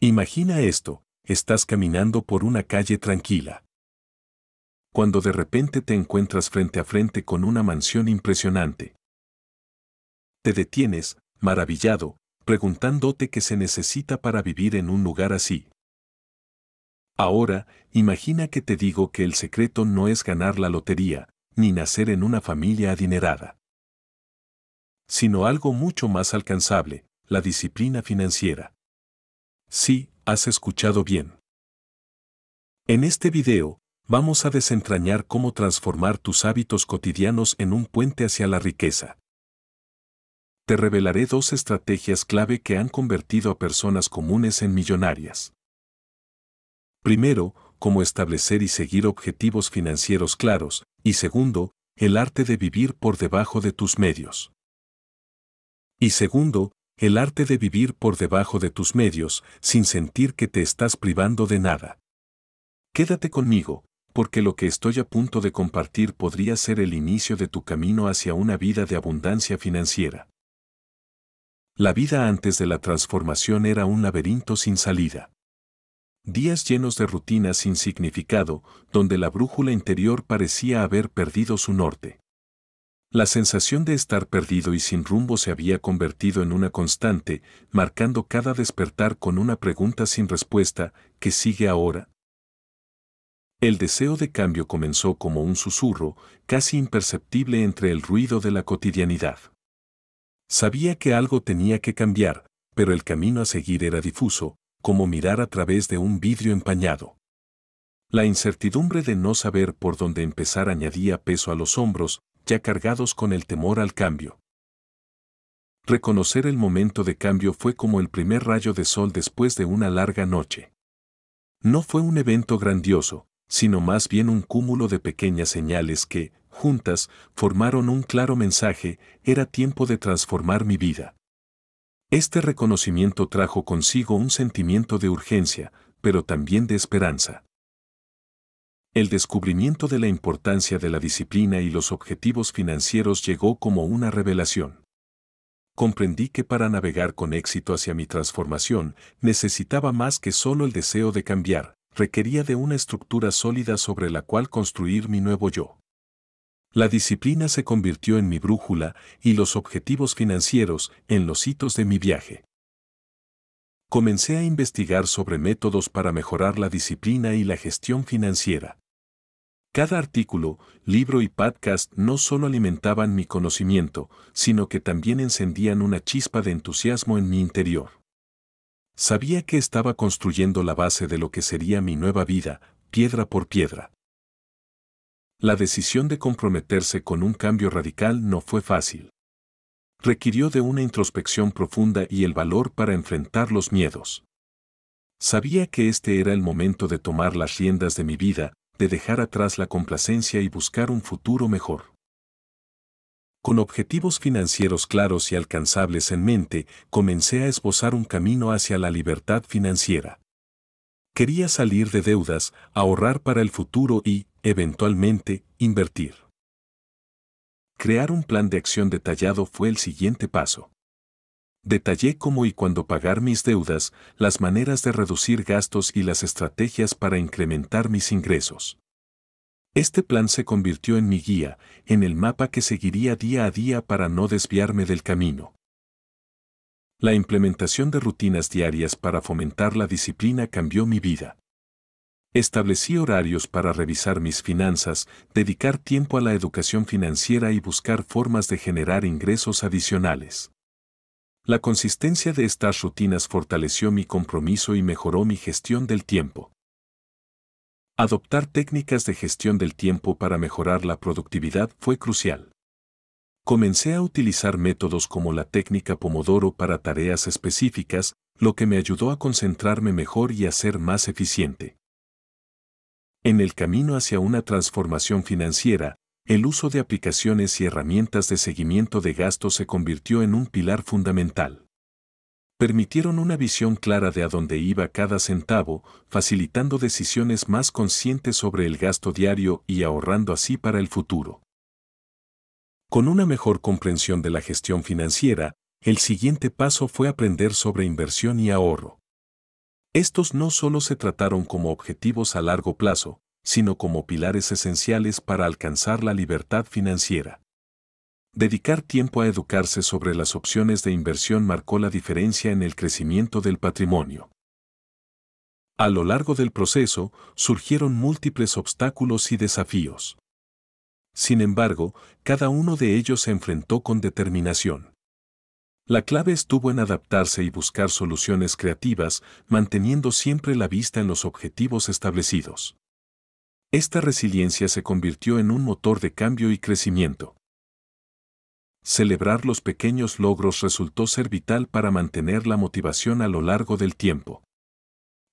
Imagina esto, estás caminando por una calle tranquila. Cuando de repente te encuentras frente a frente con una mansión impresionante. Te detienes, maravillado, preguntándote qué se necesita para vivir en un lugar así. Ahora, imagina que te digo que el secreto no es ganar la lotería, ni nacer en una familia adinerada, sino algo mucho más alcanzable, la disciplina financiera. Sí, has escuchado bien. En este video, vamos a desentrañar cómo transformar tus hábitos cotidianos en un puente hacia la riqueza. Te revelaré dos estrategias clave que han convertido a personas comunes en millonarias. Primero, cómo establecer y seguir objetivos financieros claros, y segundo, el arte de vivir por debajo de tus medios. Y segundo, el arte de vivir por debajo de tus medios sin sentir que te estás privando de nada. Quédate conmigo, porque lo que estoy a punto de compartir podría ser el inicio de tu camino hacia una vida de abundancia financiera. La vida antes de la transformación era un laberinto sin salida. Días llenos de rutinas sin significado, donde la brújula interior parecía haber perdido su norte. La sensación de estar perdido y sin rumbo se había convertido en una constante, marcando cada despertar con una pregunta sin respuesta, que sigue ahora? El deseo de cambio comenzó como un susurro, casi imperceptible entre el ruido de la cotidianidad. Sabía que algo tenía que cambiar, pero el camino a seguir era difuso, como mirar a través de un vidrio empañado. La incertidumbre de no saber por dónde empezar añadía peso a los hombros, ya cargados con el temor al cambio. Reconocer el momento de cambio fue como el primer rayo de sol después de una larga noche. No fue un evento grandioso, sino más bien un cúmulo de pequeñas señales que, juntas, formaron un claro mensaje, era tiempo de transformar mi vida. Este reconocimiento trajo consigo un sentimiento de urgencia, pero también de esperanza. El descubrimiento de la importancia de la disciplina y los objetivos financieros llegó como una revelación. Comprendí que para navegar con éxito hacia mi transformación necesitaba más que solo el deseo de cambiar, requería de una estructura sólida sobre la cual construir mi nuevo yo. La disciplina se convirtió en mi brújula y los objetivos financieros en los hitos de mi viaje. Comencé a investigar sobre métodos para mejorar la disciplina y la gestión financiera. Cada artículo, libro y podcast no solo alimentaban mi conocimiento, sino que también encendían una chispa de entusiasmo en mi interior. Sabía que estaba construyendo la base de lo que sería mi nueva vida, piedra por piedra. La decisión de comprometerse con un cambio radical no fue fácil. Requirió de una introspección profunda y el valor para enfrentar los miedos. Sabía que este era el momento de tomar las riendas de mi vida, de dejar atrás la complacencia y buscar un futuro mejor. Con objetivos financieros claros y alcanzables en mente, comencé a esbozar un camino hacia la libertad financiera. Quería salir de deudas, ahorrar para el futuro y, eventualmente, invertir. Crear un plan de acción detallado fue el siguiente paso. Detallé cómo y cuándo pagar mis deudas, las maneras de reducir gastos y las estrategias para incrementar mis ingresos. Este plan se convirtió en mi guía, en el mapa que seguiría día a día para no desviarme del camino. La implementación de rutinas diarias para fomentar la disciplina cambió mi vida. Establecí horarios para revisar mis finanzas, dedicar tiempo a la educación financiera y buscar formas de generar ingresos adicionales. La consistencia de estas rutinas fortaleció mi compromiso y mejoró mi gestión del tiempo. Adoptar técnicas de gestión del tiempo para mejorar la productividad fue crucial. Comencé a utilizar métodos como la técnica Pomodoro para tareas específicas, lo que me ayudó a concentrarme mejor y a ser más eficiente. En el camino hacia una transformación financiera, el uso de aplicaciones y herramientas de seguimiento de gastos se convirtió en un pilar fundamental. Permitieron una visión clara de a dónde iba cada centavo, facilitando decisiones más conscientes sobre el gasto diario y ahorrando así para el futuro. Con una mejor comprensión de la gestión financiera, el siguiente paso fue aprender sobre inversión y ahorro. Estos no solo se trataron como objetivos a largo plazo, sino como pilares esenciales para alcanzar la libertad financiera. Dedicar tiempo a educarse sobre las opciones de inversión marcó la diferencia en el crecimiento del patrimonio. A lo largo del proceso surgieron múltiples obstáculos y desafíos. Sin embargo, cada uno de ellos se enfrentó con determinación. La clave estuvo en adaptarse y buscar soluciones creativas, manteniendo siempre la vista en los objetivos establecidos esta resiliencia se convirtió en un motor de cambio y crecimiento. Celebrar los pequeños logros resultó ser vital para mantener la motivación a lo largo del tiempo.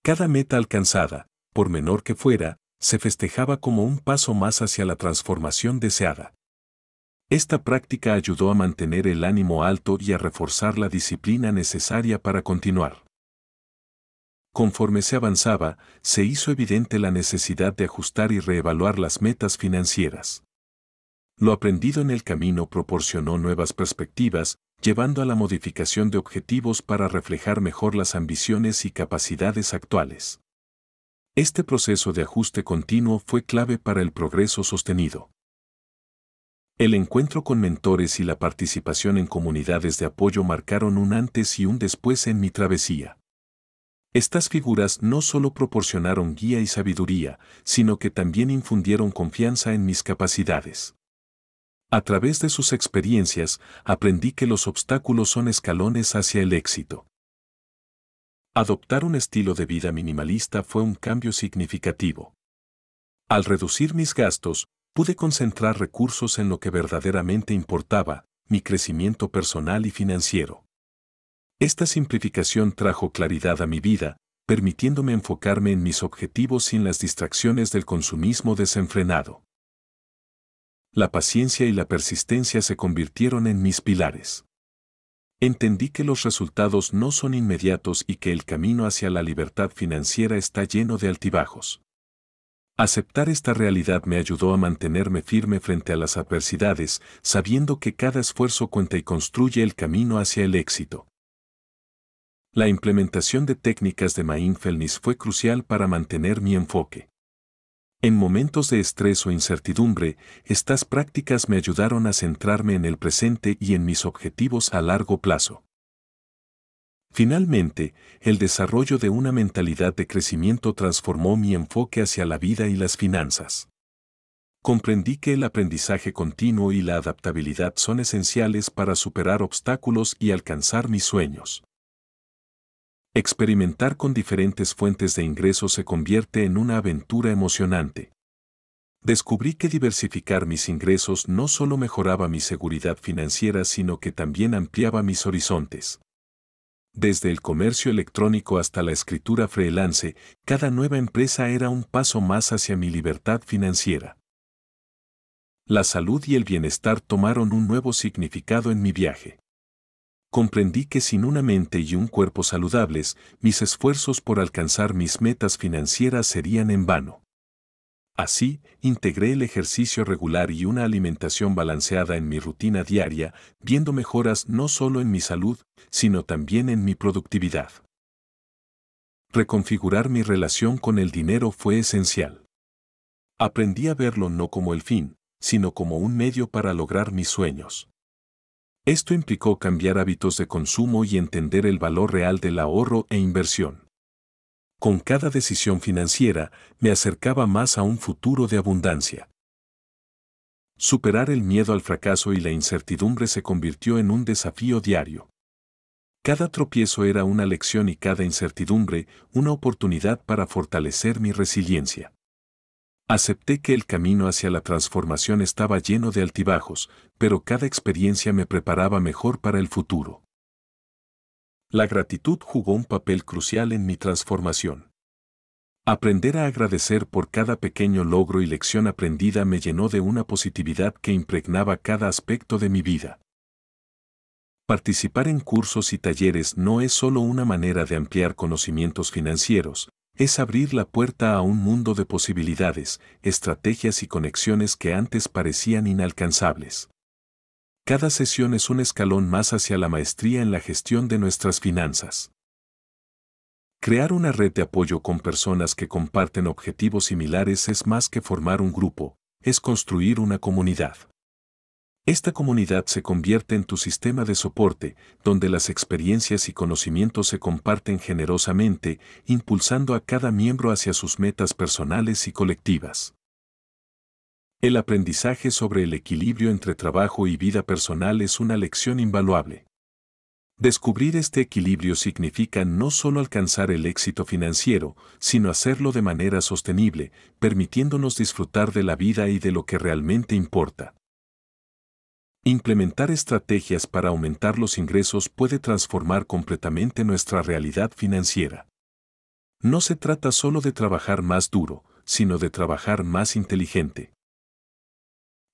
Cada meta alcanzada, por menor que fuera, se festejaba como un paso más hacia la transformación deseada. Esta práctica ayudó a mantener el ánimo alto y a reforzar la disciplina necesaria para continuar. Conforme se avanzaba, se hizo evidente la necesidad de ajustar y reevaluar las metas financieras. Lo aprendido en el camino proporcionó nuevas perspectivas, llevando a la modificación de objetivos para reflejar mejor las ambiciones y capacidades actuales. Este proceso de ajuste continuo fue clave para el progreso sostenido. El encuentro con mentores y la participación en comunidades de apoyo marcaron un antes y un después en mi travesía. Estas figuras no solo proporcionaron guía y sabiduría, sino que también infundieron confianza en mis capacidades. A través de sus experiencias, aprendí que los obstáculos son escalones hacia el éxito. Adoptar un estilo de vida minimalista fue un cambio significativo. Al reducir mis gastos, pude concentrar recursos en lo que verdaderamente importaba, mi crecimiento personal y financiero. Esta simplificación trajo claridad a mi vida, permitiéndome enfocarme en mis objetivos sin las distracciones del consumismo desenfrenado. La paciencia y la persistencia se convirtieron en mis pilares. Entendí que los resultados no son inmediatos y que el camino hacia la libertad financiera está lleno de altibajos. Aceptar esta realidad me ayudó a mantenerme firme frente a las adversidades, sabiendo que cada esfuerzo cuenta y construye el camino hacia el éxito. La implementación de técnicas de mindfulness fue crucial para mantener mi enfoque. En momentos de estrés o incertidumbre, estas prácticas me ayudaron a centrarme en el presente y en mis objetivos a largo plazo. Finalmente, el desarrollo de una mentalidad de crecimiento transformó mi enfoque hacia la vida y las finanzas. Comprendí que el aprendizaje continuo y la adaptabilidad son esenciales para superar obstáculos y alcanzar mis sueños. Experimentar con diferentes fuentes de ingresos se convierte en una aventura emocionante. Descubrí que diversificar mis ingresos no solo mejoraba mi seguridad financiera, sino que también ampliaba mis horizontes. Desde el comercio electrónico hasta la escritura freelance, cada nueva empresa era un paso más hacia mi libertad financiera. La salud y el bienestar tomaron un nuevo significado en mi viaje comprendí que sin una mente y un cuerpo saludables, mis esfuerzos por alcanzar mis metas financieras serían en vano. Así, integré el ejercicio regular y una alimentación balanceada en mi rutina diaria, viendo mejoras no solo en mi salud, sino también en mi productividad. Reconfigurar mi relación con el dinero fue esencial. Aprendí a verlo no como el fin, sino como un medio para lograr mis sueños. Esto implicó cambiar hábitos de consumo y entender el valor real del ahorro e inversión. Con cada decisión financiera me acercaba más a un futuro de abundancia. Superar el miedo al fracaso y la incertidumbre se convirtió en un desafío diario. Cada tropiezo era una lección y cada incertidumbre una oportunidad para fortalecer mi resiliencia. Acepté que el camino hacia la transformación estaba lleno de altibajos, pero cada experiencia me preparaba mejor para el futuro. La gratitud jugó un papel crucial en mi transformación. Aprender a agradecer por cada pequeño logro y lección aprendida me llenó de una positividad que impregnaba cada aspecto de mi vida. Participar en cursos y talleres no es solo una manera de ampliar conocimientos financieros, es abrir la puerta a un mundo de posibilidades, estrategias y conexiones que antes parecían inalcanzables. Cada sesión es un escalón más hacia la maestría en la gestión de nuestras finanzas. Crear una red de apoyo con personas que comparten objetivos similares es más que formar un grupo, es construir una comunidad. Esta comunidad se convierte en tu sistema de soporte, donde las experiencias y conocimientos se comparten generosamente, impulsando a cada miembro hacia sus metas personales y colectivas. El aprendizaje sobre el equilibrio entre trabajo y vida personal es una lección invaluable. Descubrir este equilibrio significa no solo alcanzar el éxito financiero, sino hacerlo de manera sostenible, permitiéndonos disfrutar de la vida y de lo que realmente importa. Implementar estrategias para aumentar los ingresos puede transformar completamente nuestra realidad financiera. No se trata solo de trabajar más duro, sino de trabajar más inteligente.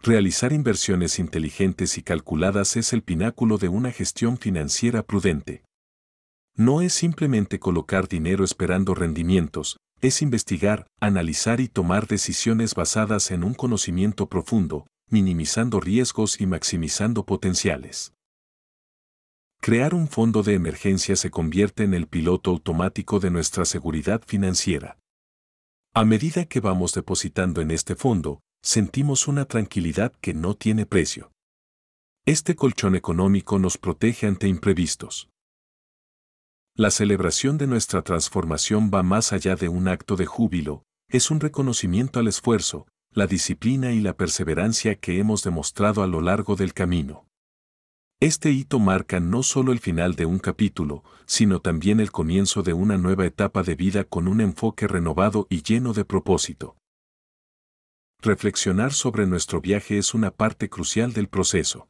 Realizar inversiones inteligentes y calculadas es el pináculo de una gestión financiera prudente. No es simplemente colocar dinero esperando rendimientos, es investigar, analizar y tomar decisiones basadas en un conocimiento profundo, minimizando riesgos y maximizando potenciales. Crear un fondo de emergencia se convierte en el piloto automático de nuestra seguridad financiera. A medida que vamos depositando en este fondo, sentimos una tranquilidad que no tiene precio. Este colchón económico nos protege ante imprevistos. La celebración de nuestra transformación va más allá de un acto de júbilo, es un reconocimiento al esfuerzo, la disciplina y la perseverancia que hemos demostrado a lo largo del camino. Este hito marca no solo el final de un capítulo, sino también el comienzo de una nueva etapa de vida con un enfoque renovado y lleno de propósito. Reflexionar sobre nuestro viaje es una parte crucial del proceso.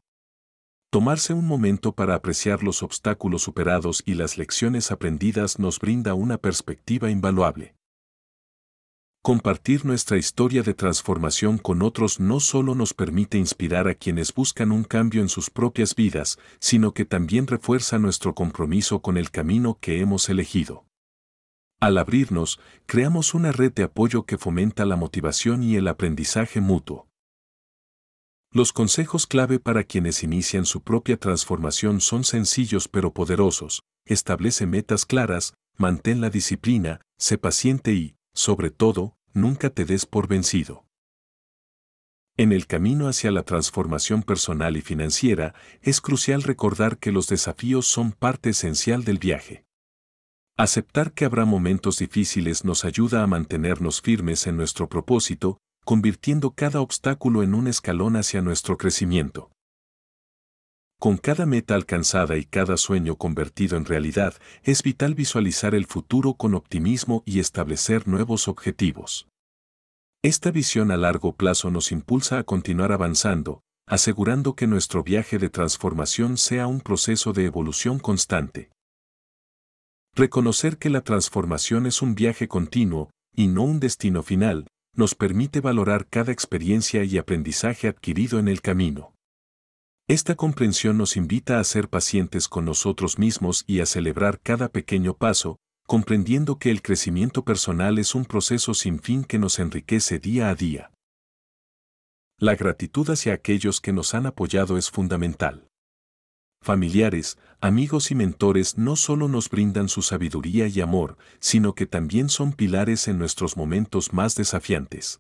Tomarse un momento para apreciar los obstáculos superados y las lecciones aprendidas nos brinda una perspectiva invaluable. Compartir nuestra historia de transformación con otros no solo nos permite inspirar a quienes buscan un cambio en sus propias vidas, sino que también refuerza nuestro compromiso con el camino que hemos elegido. Al abrirnos, creamos una red de apoyo que fomenta la motivación y el aprendizaje mutuo. Los consejos clave para quienes inician su propia transformación son sencillos pero poderosos. Establece metas claras, mantén la disciplina, se paciente y, sobre todo, nunca te des por vencido. En el camino hacia la transformación personal y financiera, es crucial recordar que los desafíos son parte esencial del viaje. Aceptar que habrá momentos difíciles nos ayuda a mantenernos firmes en nuestro propósito, convirtiendo cada obstáculo en un escalón hacia nuestro crecimiento. Con cada meta alcanzada y cada sueño convertido en realidad, es vital visualizar el futuro con optimismo y establecer nuevos objetivos. Esta visión a largo plazo nos impulsa a continuar avanzando, asegurando que nuestro viaje de transformación sea un proceso de evolución constante. Reconocer que la transformación es un viaje continuo y no un destino final, nos permite valorar cada experiencia y aprendizaje adquirido en el camino. Esta comprensión nos invita a ser pacientes con nosotros mismos y a celebrar cada pequeño paso, comprendiendo que el crecimiento personal es un proceso sin fin que nos enriquece día a día. La gratitud hacia aquellos que nos han apoyado es fundamental. Familiares, amigos y mentores no solo nos brindan su sabiduría y amor, sino que también son pilares en nuestros momentos más desafiantes.